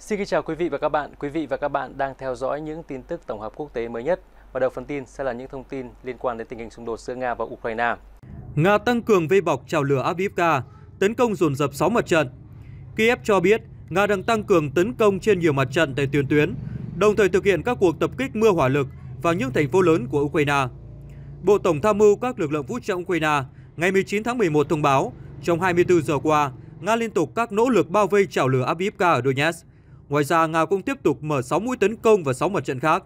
Xin kính chào quý vị và các bạn. Quý vị và các bạn đang theo dõi những tin tức tổng hợp quốc tế mới nhất. Và đầu phần tin sẽ là những thông tin liên quan đến tình hình xung đột giữa Nga và Ukraine. Nga tăng cường vây bọc trào lửa Avdiivka, tấn công dồn dập 6 mặt trận. Kiev cho biết Nga đang tăng cường tấn công trên nhiều mặt trận tại tuyến tuyến, đồng thời thực hiện các cuộc tập kích mưa hỏa lực vào những thành phố lớn của Ukraine. Bộ Tổng tham mưu các lực lượng vũ trang Ukraine ngày 19 tháng 11 thông báo, trong 24 giờ qua, Nga liên tục các nỗ lực bao vây chảo lửa Avdiivka ở Donetsk Ngoài ra, Nga cũng tiếp tục mở 6 mũi tấn công và 6 mặt trận khác.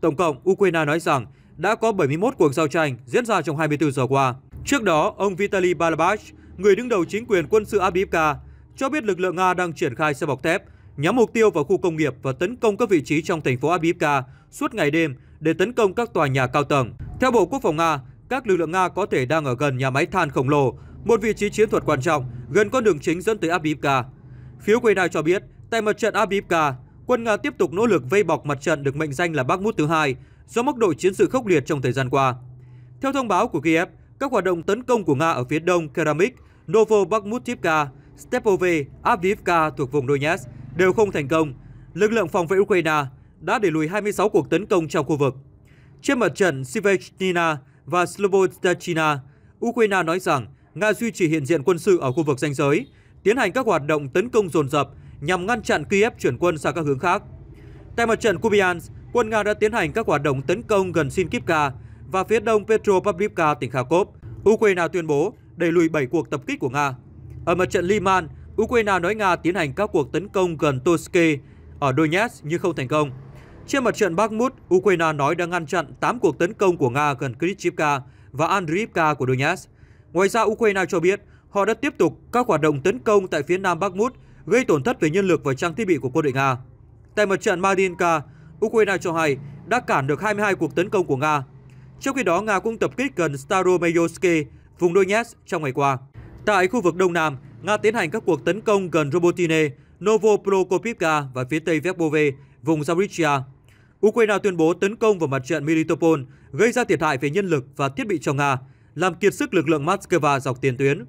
Tổng cộng, Ukraine nói rằng đã có 71 cuộc giao tranh diễn ra trong 24 giờ qua. Trước đó, ông Vitaly Balabach, người đứng đầu chính quyền quân sự Abdiivka, cho biết lực lượng Nga đang triển khai xe bọc thép nhắm mục tiêu vào khu công nghiệp và tấn công các vị trí trong thành phố Abdiivka suốt ngày đêm để tấn công các tòa nhà cao tầng. Theo Bộ Quốc phòng Nga, các lực lượng Nga có thể đang ở gần nhà máy than khổng lồ, một vị trí chiến thuật quan trọng gần con đường chính dẫn tới Abdiivka. Phía Ukraine cho biết Tại mặt trận Abibka, quân Nga tiếp tục nỗ lực vây bọc mặt trận được mệnh danh là Bakhmut thứ hai do mức độ chiến sự khốc liệt trong thời gian qua. Theo thông báo của Kiev, các hoạt động tấn công của Nga ở phía đông Keramik, Novo Bakhmutivka, Stepove, Avdiivka thuộc vùng Donetsk đều không thành công. Lực lượng phòng vệ Ukraine đã đẩy lùi 26 cuộc tấn công trong khu vực. Trên mặt trận Sivechnina và Slobodstachina, Ukraine nói rằng Nga duy trì hiện diện quân sự ở khu vực ranh giới, tiến hành các hoạt động tấn công dồn dập nhằm ngăn chặn Kiev chuyển quân sang các hướng khác. Tại mặt trận Kupiansk, quân Nga đã tiến hành các hoạt động tấn công gần Sinkivka và phía đông Petropavlivka tỉnh Kharkov. Ukraine tuyên bố đẩy lùi 7 cuộc tập kích của Nga. Ở mặt trận Liman, Ukraine nói Nga tiến hành các cuộc tấn công gần Toske ở Donetsk nhưng không thành công. Trên mặt trận Bakhmut, Ukraine nói đã ngăn chặn 8 cuộc tấn công của Nga gần Krychivka và Andriivka của Donetsk. Ngoài ra, Ukraine cho biết họ đã tiếp tục các hoạt động tấn công tại phía nam Bakhmut gây tổn thất về nhân lực và trang thiết bị của quân đội Nga. Tại mặt trận Marinka, Ukraine cho hay đã cản được 22 cuộc tấn công của Nga. Trong khi đó, Nga cũng tập kích gần Staromayorsky, vùng Donetsk trong ngày qua. Tại khu vực Đông Nam, Nga tiến hành các cuộc tấn công gần Robotine, Novoprokopivka và phía tây Vekbove, vùng Zaporizhia. Ukraine tuyên bố tấn công vào mặt trận Militopol, gây ra thiệt hại về nhân lực và thiết bị cho Nga, làm kiệt sức lực lượng Moscow dọc tiền tuyến.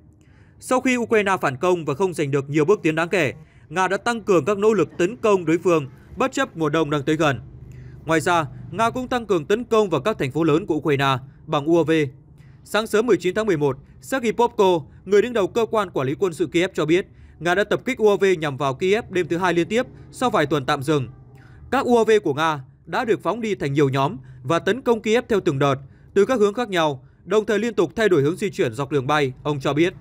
Sau khi Ukraine phản công và không giành được nhiều bước tiến đáng kể, Nga đã tăng cường các nỗ lực tấn công đối phương bất chấp mùa đông đang tới gần. Ngoài ra, Nga cũng tăng cường tấn công vào các thành phố lớn của Ukraine bằng UAV. Sáng sớm 19 tháng 11, Sergei Popko, người đứng đầu cơ quan quản lý quân sự Kiev cho biết, Nga đã tập kích UAV nhằm vào Kiev đêm thứ hai liên tiếp sau vài tuần tạm dừng. Các UAV của Nga đã được phóng đi thành nhiều nhóm và tấn công Kiev theo từng đợt, từ các hướng khác nhau, đồng thời liên tục thay đổi hướng di chuyển dọc đường bay, ông cho biết.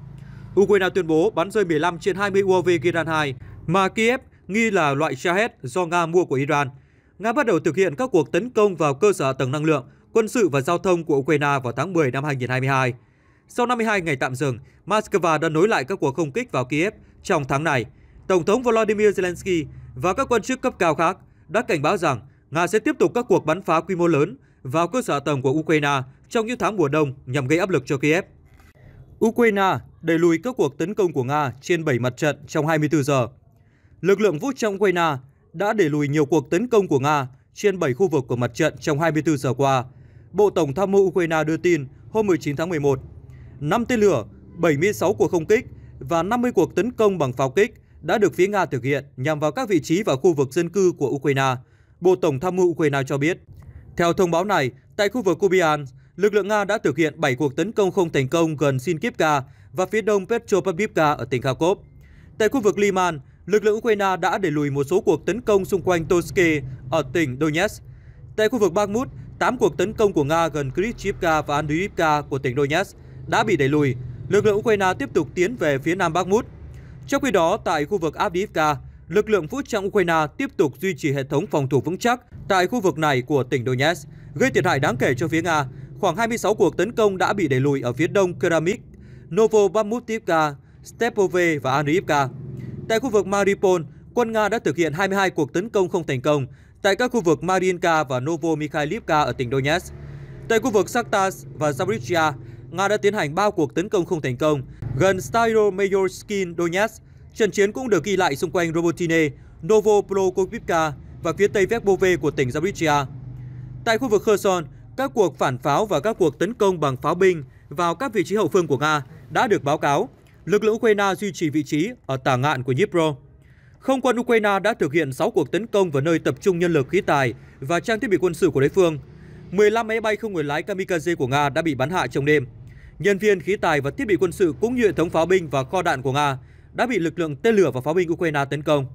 Ukraine tuyên bố bắn rơi 15 trên 20 UAV Iran-2 mà Kiev nghi là loại Shahed do Nga mua của Iran. Nga bắt đầu thực hiện các cuộc tấn công vào cơ sở tầng năng lượng, quân sự và giao thông của Ukraine vào tháng 10 năm 2022. Sau 52 ngày tạm dừng, Moscow đã nối lại các cuộc không kích vào Kiev trong tháng này. Tổng thống Volodymyr Zelensky và các quan chức cấp cao khác đã cảnh báo rằng Nga sẽ tiếp tục các cuộc bắn phá quy mô lớn vào cơ sở tầng của Ukraine trong những tháng mùa đông nhằm gây áp lực cho Kiev. Ukraine đẩy lùi các cuộc tấn công của Nga trên 7 mặt trận trong 24 giờ. Lực lượng vũ trang Ukraine đã đẩy lùi nhiều cuộc tấn công của Nga trên 7 khu vực của mặt trận trong 24 giờ qua. Bộ Tổng tham mưu Ukraine đưa tin hôm 19 tháng 11, 5 tên lửa, 76 cuộc không kích và 50 cuộc tấn công bằng pháo kích đã được phía Nga thực hiện nhằm vào các vị trí và khu vực dân cư của Ukraine, Bộ Tổng tham mưu Ukraine cho biết. Theo thông báo này, tại khu vực Kubian, lực lượng Nga đã thực hiện 7 cuộc tấn công không thành công gần Sinkivka và phía đông Petropavivka ở tỉnh Kharkov. Tại khu vực Liman, lực lượng Ukraine đã đẩy lùi một số cuộc tấn công xung quanh Toske ở tỉnh Donetsk. Tại khu vực Bakhmut, 8 cuộc tấn công của Nga gần Krychivka và Andriivka của tỉnh Donetsk đã bị đẩy lùi. Lực lượng Ukraine tiếp tục tiến về phía nam Bakhmut. Trong khi đó, tại khu vực Avdiivka, lực lượng vũ trang Ukraine tiếp tục duy trì hệ thống phòng thủ vững chắc tại khu vực này của tỉnh Donetsk, gây thiệt hại đáng kể cho phía Nga. Khoảng 26 cuộc tấn công đã bị đẩy lùi ở phía đông Keramik Novo Novobamutivka, Stepove và Andriivka. Tại khu vực Mariupol, quân Nga đã thực hiện 22 cuộc tấn công không thành công tại các khu vực Mariinka và Novo Mikhailivka ở tỉnh Donetsk. Tại khu vực Saktas và Zaporizhia, Nga đã tiến hành 3 cuộc tấn công không thành công gần Staromayorskin Donetsk. Trận chiến cũng được ghi lại xung quanh Robotine, Novoprokopivka và phía tây Vekbove của tỉnh Zaporizhia. Tại khu vực Kherson, các cuộc phản pháo và các cuộc tấn công bằng pháo binh vào các vị trí hậu phương của Nga đã được báo cáo, lực lượng Ukraine duy trì vị trí ở tả ngạn của Dnipro. Không quân Ukraine đã thực hiện 6 cuộc tấn công vào nơi tập trung nhân lực khí tài và trang thiết bị quân sự của đối phương. 15 máy bay không người lái kamikaze của Nga đã bị bắn hạ trong đêm. Nhân viên khí tài và thiết bị quân sự cũng như hệ thống pháo binh và kho đạn của Nga đã bị lực lượng tên lửa và pháo binh Ukraine tấn công.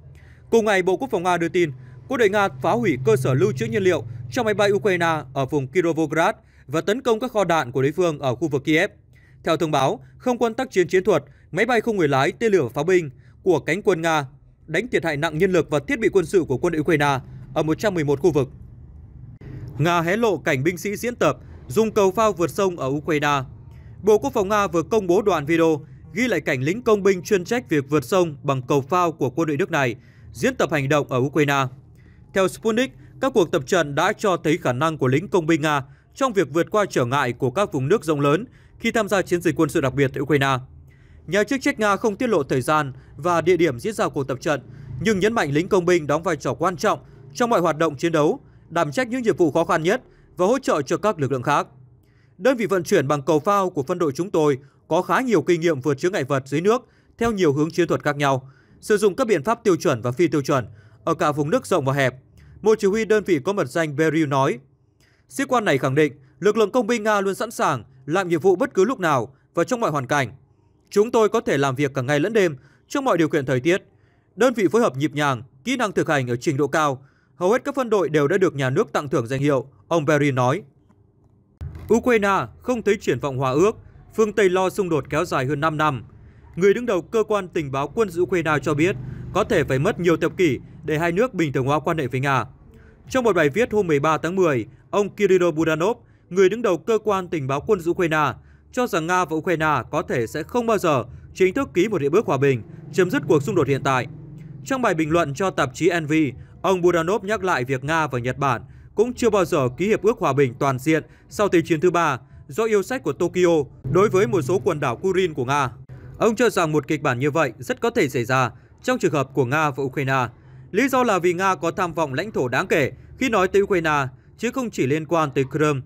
Cùng ngày, Bộ Quốc phòng Nga đưa tin, quân đội Nga phá hủy cơ sở lưu trữ nhiên liệu cho máy bay Ukraine ở vùng Kirovograd và tấn công các kho đạn của đối phương ở khu vực Kiev. Theo thông báo, không quân tác chiến chiến thuật, máy bay không người lái, tên lửa pháo binh của cánh quân Nga đánh thiệt hại nặng nhân lực và thiết bị quân sự của quân Ukraine ở 111 khu vực. Nga hé lộ cảnh binh sĩ diễn tập dùng cầu phao vượt sông ở Ukraine. Bộ Quốc phòng Nga vừa công bố đoạn video ghi lại cảnh lính công binh chuyên trách việc vượt sông bằng cầu phao của quân đội nước này diễn tập hành động ở Ukraine. Theo Sputnik, các cuộc tập trận đã cho thấy khả năng của lính công binh Nga trong việc vượt qua trở ngại của các vùng nước rộng lớn khi tham gia chiến dịch quân sự đặc biệt tại Ukraine. Nhà chức trách Nga không tiết lộ thời gian và địa điểm diễn ra cuộc tập trận, nhưng nhấn mạnh lính công binh đóng vai trò quan trọng trong mọi hoạt động chiến đấu, đảm trách những nhiệm vụ khó khăn nhất và hỗ trợ cho các lực lượng khác. Đơn vị vận chuyển bằng cầu phao của phân đội chúng tôi có khá nhiều kinh nghiệm vượt chướng ngại vật dưới nước theo nhiều hướng chiến thuật khác nhau, sử dụng các biện pháp tiêu chuẩn và phi tiêu chuẩn ở cả vùng nước rộng và hẹp. Một chỉ huy đơn vị có mật danh Beryl nói, sĩ quan này khẳng định lực lượng công binh Nga luôn sẵn sàng làm nhiệm vụ bất cứ lúc nào và trong mọi hoàn cảnh. Chúng tôi có thể làm việc cả ngày lẫn đêm trong mọi điều kiện thời tiết. Đơn vị phối hợp nhịp nhàng, kỹ năng thực hành ở trình độ cao. Hầu hết các phân đội đều đã được nhà nước tặng thưởng danh hiệu, ông Berry nói. Ukraine không thấy triển vọng hòa ước, phương Tây lo xung đột kéo dài hơn 5 năm. Người đứng đầu cơ quan tình báo quân sự Ukraine cho biết có thể phải mất nhiều thập kỷ để hai nước bình thường hóa quan hệ với Nga. Trong một bài viết hôm 13 tháng 10, ông Kirill Budanov, người đứng đầu cơ quan tình báo quân sự Ukraine, cho rằng Nga và Ukraine có thể sẽ không bao giờ chính thức ký một hiệp ước hòa bình, chấm dứt cuộc xung đột hiện tại. Trong bài bình luận cho tạp chí Envy, ông Budanov nhắc lại việc Nga và Nhật Bản cũng chưa bao giờ ký hiệp ước hòa bình toàn diện sau Thế chiến thứ ba do yêu sách của Tokyo đối với một số quần đảo Kurin của Nga. Ông cho rằng một kịch bản như vậy rất có thể xảy ra trong trường hợp của Nga và Ukraine. Lý do là vì Nga có tham vọng lãnh thổ đáng kể khi nói tới Ukraine, chứ không chỉ liên quan tới Crimea.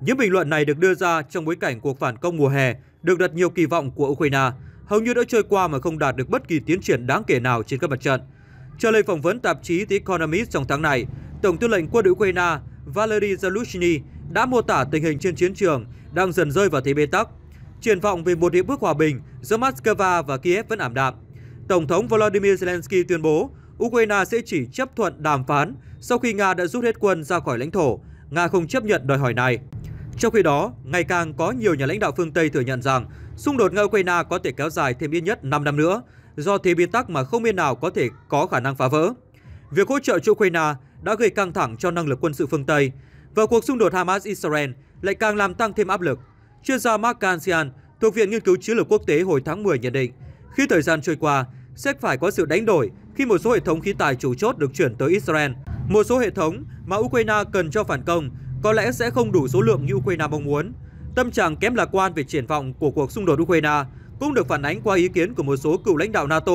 Những bình luận này được đưa ra trong bối cảnh cuộc phản công mùa hè được đặt nhiều kỳ vọng của Ukraine, hầu như đã trôi qua mà không đạt được bất kỳ tiến triển đáng kể nào trên các mặt trận. Trả lời phỏng vấn tạp chí The Economist trong tháng này, Tổng tư lệnh quân Ukraine Valery Zelensky đã mô tả tình hình trên chiến trường đang dần rơi vào thế bế tắc. Triển vọng về một hiệp ước hòa bình giữa Moscow và Kiev vẫn ảm đạm. Tổng thống Volodymyr Zelensky tuyên bố Ukraine sẽ chỉ chấp thuận đàm phán sau khi Nga đã rút hết quân ra khỏi lãnh thổ. Nga không chấp nhận đòi hỏi này. Trong khi đó, ngày càng có nhiều nhà lãnh đạo phương Tây thừa nhận rằng xung đột nga Ukraine có thể kéo dài thêm ít nhất 5 năm nữa, do thế biến tắc mà không bên nào có thể có khả năng phá vỡ. Việc hỗ trợ cho Ukraine đã gây căng thẳng cho năng lực quân sự phương Tây, và cuộc xung đột Hamas-Israel lại càng làm tăng thêm áp lực. Chuyên gia Mark Kansian thuộc Viện Nghiên cứu Chiến lược Quốc tế hồi tháng 10 nhận định, khi thời gian trôi qua, sẽ phải có sự đánh đổi khi một số hệ thống khí tài chủ chốt được chuyển tới Israel. Một số hệ thống mà Ukraine cần cho phản công có lẽ sẽ không đủ số lượng như Ukraine mong muốn. Tâm trạng kém lạc quan về triển vọng của cuộc xung đột Ukraine cũng được phản ánh qua ý kiến của một số cựu lãnh đạo NATO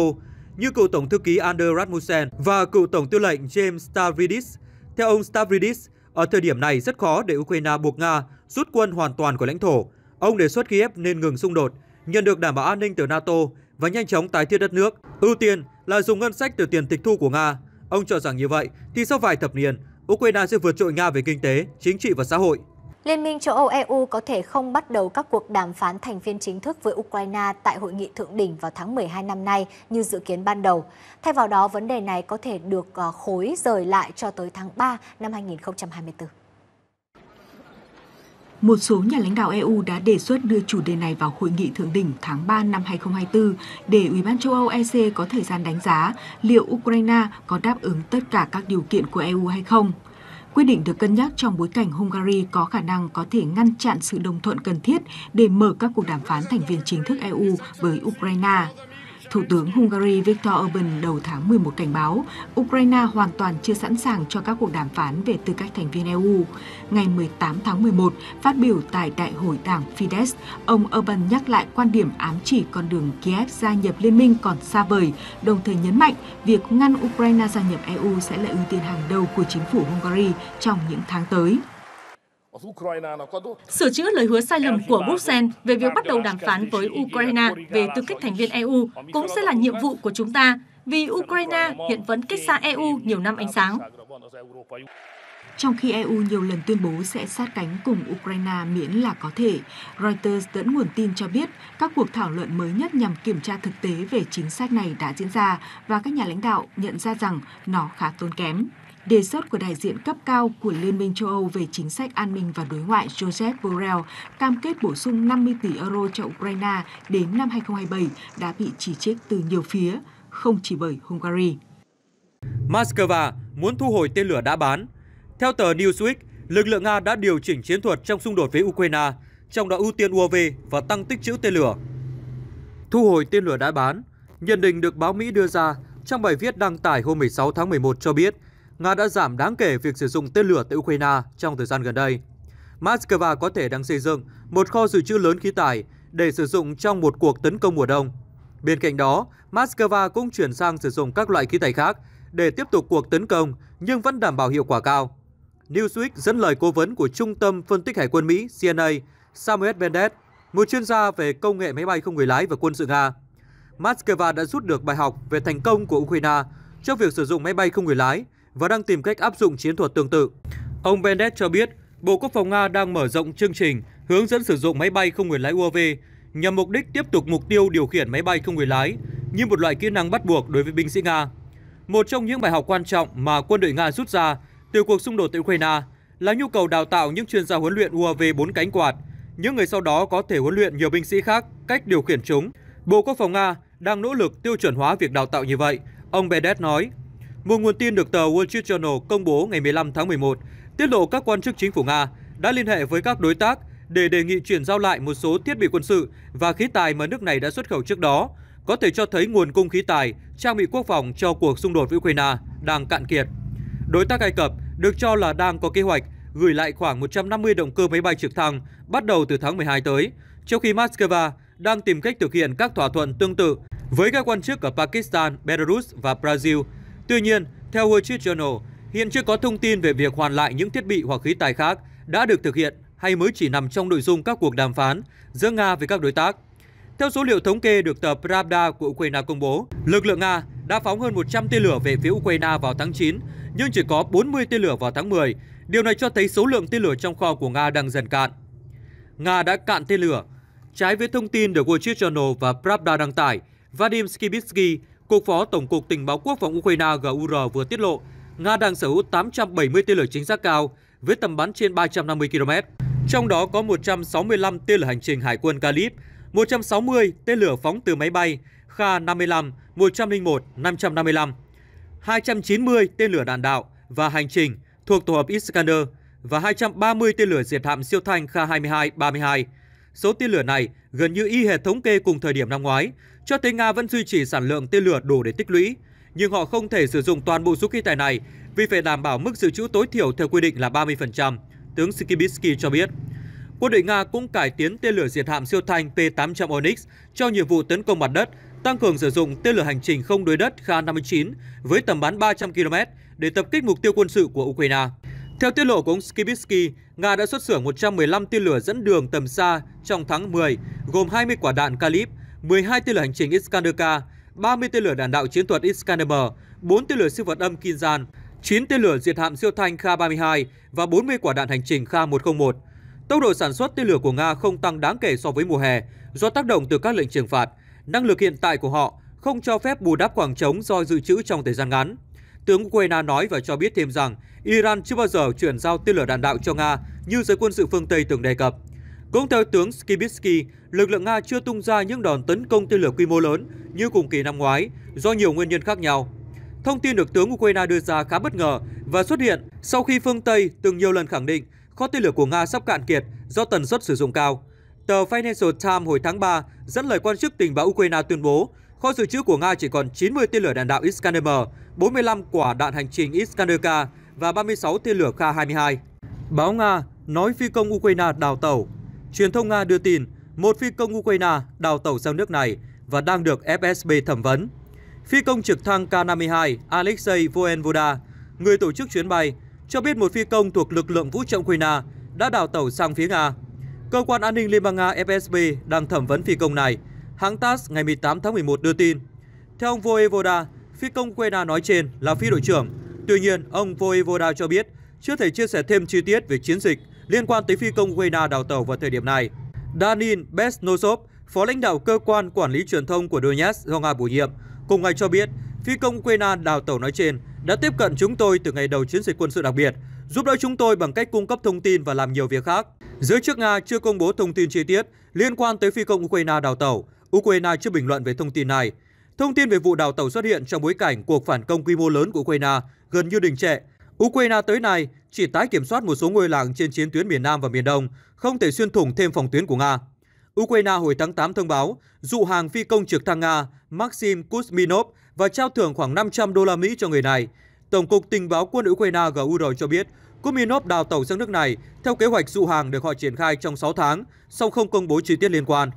như cựu Tổng thư ký Anders Rasmussen và cựu Tổng tư lệnh James Stavridis. Theo ông Stavridis, ở thời điểm này rất khó để Ukraine buộc Nga rút quân hoàn toàn khỏi lãnh thổ. Ông đề xuất Kiev nên ngừng xung đột, nhận được đảm bảo an ninh từ NATO và nhanh chóng tái thiết đất nước. Ưu tiên là dùng ngân sách từ tiền tịch thu của Nga. Ông cho rằng như vậy thì sau vài thập niên, Ukraine sẽ vượt trội Nga về kinh tế, chính trị và xã hội. Liên minh châu Âu EU có thể không bắt đầu các cuộc đàm phán thành viên chính thức với Ukraine tại hội nghị thượng đỉnh vào tháng 12 năm nay như dự kiến ban đầu. Thay vào đó, vấn đề này có thể được ờ, khối rời lại cho tới tháng 3 năm 2024 một số nhà lãnh đạo EU đã đề xuất đưa chủ đề này vào hội nghị thượng đỉnh tháng 3 năm 2024 để Ủy ban châu Âu EC có thời gian đánh giá liệu Ukraine có đáp ứng tất cả các điều kiện của EU hay không. Quyết định được cân nhắc trong bối cảnh Hungary có khả năng có thể ngăn chặn sự đồng thuận cần thiết để mở các cuộc đàm phán thành viên chính thức EU với Ukraine. Thủ tướng Hungary Viktor Orbán đầu tháng 11 cảnh báo Ukraine hoàn toàn chưa sẵn sàng cho các cuộc đàm phán về tư cách thành viên EU. Ngày 18 tháng 11, phát biểu tại Đại hội Đảng Fidesz, ông Orbán nhắc lại quan điểm ám chỉ con đường Kiev gia nhập liên minh còn xa vời, đồng thời nhấn mạnh việc ngăn Ukraine gia nhập EU sẽ là ưu tiên hàng đầu của chính phủ Hungary trong những tháng tới. Sửa chữa lời hứa sai lầm của Bruxelles về việc bắt đầu đàm phán với Ukraine về tư cách thành viên EU cũng sẽ là nhiệm vụ của chúng ta, vì Ukraine hiện vẫn cách xa EU nhiều năm ánh sáng. Trong khi EU nhiều lần tuyên bố sẽ sát cánh cùng Ukraine miễn là có thể, Reuters dẫn nguồn tin cho biết các cuộc thảo luận mới nhất nhằm kiểm tra thực tế về chính sách này đã diễn ra và các nhà lãnh đạo nhận ra rằng nó khá tốn kém. Đề xuất của đại diện cấp cao của Liên minh châu Âu về chính sách an ninh và đối ngoại Joseph Borrell cam kết bổ sung 50 tỷ euro cho Ukraine đến năm 2027 đã bị chỉ trích từ nhiều phía, không chỉ bởi Hungary. Moscow muốn thu hồi tên lửa đã bán. Theo tờ Newsweek, lực lượng Nga đã điều chỉnh chiến thuật trong xung đột với Ukraine, trong đó ưu tiên UAV và tăng tích trữ tên lửa. Thu hồi tên lửa đã bán, nhận định được báo Mỹ đưa ra trong bài viết đăng tải hôm 16 tháng 11 cho biết – Nga đã giảm đáng kể việc sử dụng tên lửa tại Ukraine trong thời gian gần đây. Moscow có thể đang xây dựng một kho dự trữ lớn khí tài để sử dụng trong một cuộc tấn công mùa đông. Bên cạnh đó, Moscow cũng chuyển sang sử dụng các loại khí tài khác để tiếp tục cuộc tấn công nhưng vẫn đảm bảo hiệu quả cao. Newsweek dẫn lời cố vấn của Trung tâm Phân tích Hải quân Mỹ CNA Samuel Bendet, một chuyên gia về công nghệ máy bay không người lái và quân sự Nga. Moscow đã rút được bài học về thành công của Ukraine trong việc sử dụng máy bay không người lái và đang tìm cách áp dụng chiến thuật tương tự. Ông Bennett cho biết, Bộ Quốc phòng Nga đang mở rộng chương trình hướng dẫn sử dụng máy bay không người lái UAV nhằm mục đích tiếp tục mục tiêu điều khiển máy bay không người lái như một loại kỹ năng bắt buộc đối với binh sĩ Nga. Một trong những bài học quan trọng mà quân đội Nga rút ra từ cuộc xung đột tại Ukraine là nhu cầu đào tạo những chuyên gia huấn luyện UAV bốn cánh quạt, những người sau đó có thể huấn luyện nhiều binh sĩ khác cách điều khiển chúng. Bộ Quốc phòng Nga đang nỗ lực tiêu chuẩn hóa việc đào tạo như vậy, ông Bedet nói. Một nguồn tin được tờ Wall Street Journal công bố ngày 15 tháng 11 tiết lộ các quan chức chính phủ Nga đã liên hệ với các đối tác để đề nghị chuyển giao lại một số thiết bị quân sự và khí tài mà nước này đã xuất khẩu trước đó, có thể cho thấy nguồn cung khí tài, trang bị quốc phòng cho cuộc xung đột với Ukraine đang cạn kiệt. Đối tác Ai Cập được cho là đang có kế hoạch gửi lại khoảng 150 động cơ máy bay trực thăng bắt đầu từ tháng 12 tới, trong khi Moscow đang tìm cách thực hiện các thỏa thuận tương tự với các quan chức ở Pakistan, Belarus và Brazil Tuy nhiên, theo Wall Street Journal, hiện chưa có thông tin về việc hoàn lại những thiết bị hoặc khí tài khác đã được thực hiện hay mới chỉ nằm trong nội dung các cuộc đàm phán giữa Nga với các đối tác. Theo số liệu thống kê được tờ Pravda của Ukraine công bố, lực lượng Nga đã phóng hơn 100 tên lửa về phía Ukraine vào tháng 9, nhưng chỉ có 40 tên lửa vào tháng 10. Điều này cho thấy số lượng tên lửa trong kho của Nga đang dần cạn. Nga đã cạn tên lửa. Trái với thông tin được Wall Street Journal và Pravda đăng tải, Vadim Skibitsky, Cục Phó Tổng cục Tình báo Quốc phòng Ukraine GUR vừa tiết lộ, Nga đang sở hữu 870 tên lửa chính xác cao với tầm bắn trên 350 km, trong đó có 165 tên lửa hành trình hải quân Kalib, 160 tên lửa phóng từ máy bay Kha-55, 101, 555, 290 tên lửa đạn đạo và hành trình thuộc tổ hợp Iskander và 230 tên lửa diệt hạm siêu thanh Kha-22, 32, Số tên lửa này gần như y hệt thống kê cùng thời điểm năm ngoái, cho thấy Nga vẫn duy trì sản lượng tên lửa đủ để tích lũy, nhưng họ không thể sử dụng toàn bộ số khí tài này vì phải đảm bảo mức dự trữ tối thiểu theo quy định là 30%, tướng Skibitsky cho biết. Quân đội Nga cũng cải tiến tên lửa diệt hạm siêu thanh P-800 Onyx cho nhiệm vụ tấn công mặt đất, tăng cường sử dụng tên lửa hành trình không đối đất Kha-59 với tầm bắn 300 km để tập kích mục tiêu quân sự của Ukraine. Theo tiết lộ của ông Skibitsky, Nga đã xuất xưởng 115 tên lửa dẫn đường tầm xa trong tháng 10, gồm 20 quả đạn Kalib, 12 tên lửa hành trình Iskander-K, 30 tên lửa đạn đạo chiến thuật Iskander-M, 4 tên lửa siêu vật âm Kinzhan, 9 tên lửa diệt hạm siêu thanh Kha-32 và 40 quả đạn hành trình Kha-101. Tốc độ sản xuất tên lửa của Nga không tăng đáng kể so với mùa hè do tác động từ các lệnh trừng phạt. Năng lực hiện tại của họ không cho phép bù đắp khoảng trống do dự trữ trong thời gian ngắn tướng Ukraine nói và cho biết thêm rằng Iran chưa bao giờ chuyển giao tên lửa đạn đạo cho Nga như giới quân sự phương Tây từng đề cập. Cũng theo tướng Skibitsky, lực lượng Nga chưa tung ra những đòn tấn công tên lửa quy mô lớn như cùng kỳ năm ngoái do nhiều nguyên nhân khác nhau. Thông tin được tướng Ukraine đưa ra khá bất ngờ và xuất hiện sau khi phương Tây từng nhiều lần khẳng định kho tên lửa của Nga sắp cạn kiệt do tần suất sử dụng cao. Tờ Financial Times hồi tháng 3 dẫn lời quan chức tình báo Ukraine tuyên bố Kho dự trữ của Nga chỉ còn 90 tên lửa đạn đạo Iskander M, 45 quả đạn hành trình Iskander-K và 36 tên lửa K-22. Báo Nga nói phi công Ukraine đào tàu. Truyền thông Nga đưa tin một phi công Ukraine đào tàu sang nước này và đang được FSB thẩm vấn. Phi công trực thăng K-52 Alexei Voenvoda, người tổ chức chuyến bay, cho biết một phi công thuộc lực lượng vũ trang Ukraine đã đào tàu sang phía Nga. Cơ quan an ninh Liên bang Nga FSB đang thẩm vấn phi công này Hãng TASS ngày 18 tháng 11 đưa tin. Theo ông Voevoda, phi công Quena nói trên là phi đội trưởng. Tuy nhiên, ông Voevoda cho biết chưa thể chia sẻ thêm chi tiết về chiến dịch liên quan tới phi công Quena đào tàu vào thời điểm này. Danin Besnosov, phó lãnh đạo cơ quan quản lý truyền thông của Donetsk do Nga bổ nhiệm, cùng ngày cho biết phi công Quena đào tàu nói trên đã tiếp cận chúng tôi từ ngày đầu chiến dịch quân sự đặc biệt, giúp đỡ chúng tôi bằng cách cung cấp thông tin và làm nhiều việc khác. Giới chức Nga chưa công bố thông tin chi tiết liên quan tới phi công Ukraine đào tàu, Ukraine chưa bình luận về thông tin này. Thông tin về vụ đào tàu xuất hiện trong bối cảnh cuộc phản công quy mô lớn của Ukraine gần như đình trệ. Ukraine tới nay chỉ tái kiểm soát một số ngôi làng trên chiến tuyến miền Nam và miền Đông, không thể xuyên thủng thêm phòng tuyến của Nga. Ukraine hồi tháng 8 thông báo dụ hàng phi công trực thăng Nga Maxim Kuzminov và trao thưởng khoảng 500 đô la Mỹ cho người này. Tổng cục tình báo quân Ukraine GUR cho biết Kuzminov đào tàu sang nước này theo kế hoạch dụ hàng được họ triển khai trong 6 tháng, song không công bố chi tiết liên quan.